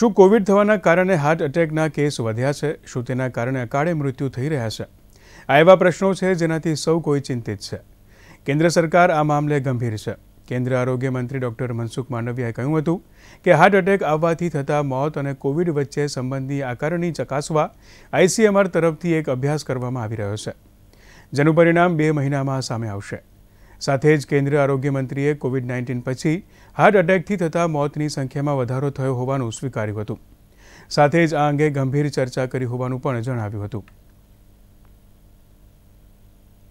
શું કોવિડ થવાના કારણે હાર્ટ એટેક ના કેસ વધ્યા છે શું તેના કારણે આકાળે મૃત્યુ થઈ રહ્યા છે આ એવા પ્રશ્નો છે જેનાથી સૌ કોઈ ચિંતિત છે કેન્દ્ર સરકાર આ મામલે ગંભીર છે કેન્દ્ર આરોગ્ય મંત્રી ડોક્ટર મનસુખ માંડવિયાએ કહ્યું હતું કે હાર્ટ એટેક આવવાથી થતા મોત અને કોવિડ વચ્ચે સંબંધની આ કારણની તપાસવા ICMR તરફથી એક અભ્યાસ કરવામાં આવી રહ્યો છે જેના પરિણામ બે મહિનામાં સામે આવશે સાથે જ કેન્દ્રીય આરોગ્ય મંત્રીએ કોવિડ-19 પછી હાર્ટ એટેક થી થતા મોતની સંખ્યામાં વધારો થયો હોવાનું સ્વીકાર્યું હતું. સાથે જ આ અંગે ગંભીર ચર્ચા કરી હોવાનું પણ જણાવ્યું હતું.